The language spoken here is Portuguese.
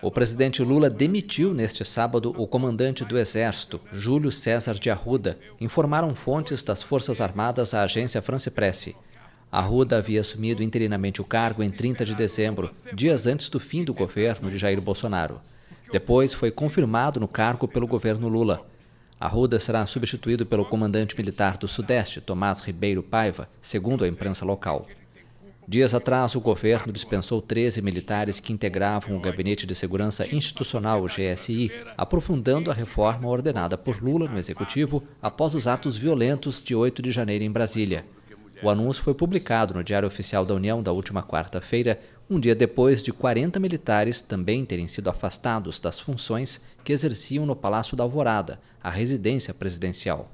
O presidente Lula demitiu neste sábado o comandante do Exército, Júlio César de Arruda, informaram fontes das Forças Armadas à agência France Presse. Arruda havia assumido interinamente o cargo em 30 de dezembro, dias antes do fim do governo de Jair Bolsonaro. Depois foi confirmado no cargo pelo governo Lula. Arruda será substituído pelo comandante militar do Sudeste, Tomás Ribeiro Paiva, segundo a imprensa local. Dias atrás, o governo dispensou 13 militares que integravam o Gabinete de Segurança Institucional, o GSI, aprofundando a reforma ordenada por Lula no Executivo após os atos violentos de 8 de janeiro em Brasília. O anúncio foi publicado no Diário Oficial da União da última quarta-feira, um dia depois de 40 militares também terem sido afastados das funções que exerciam no Palácio da Alvorada, a residência presidencial.